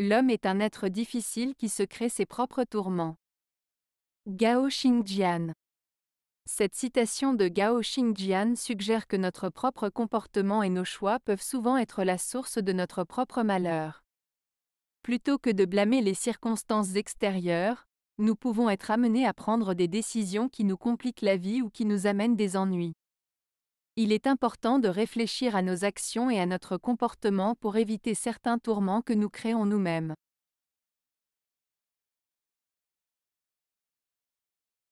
L'homme est un être difficile qui se crée ses propres tourments. Gao Xingjian. Cette citation de Gao Xingjian suggère que notre propre comportement et nos choix peuvent souvent être la source de notre propre malheur. Plutôt que de blâmer les circonstances extérieures, nous pouvons être amenés à prendre des décisions qui nous compliquent la vie ou qui nous amènent des ennuis. Il est important de réfléchir à nos actions et à notre comportement pour éviter certains tourments que nous créons nous-mêmes.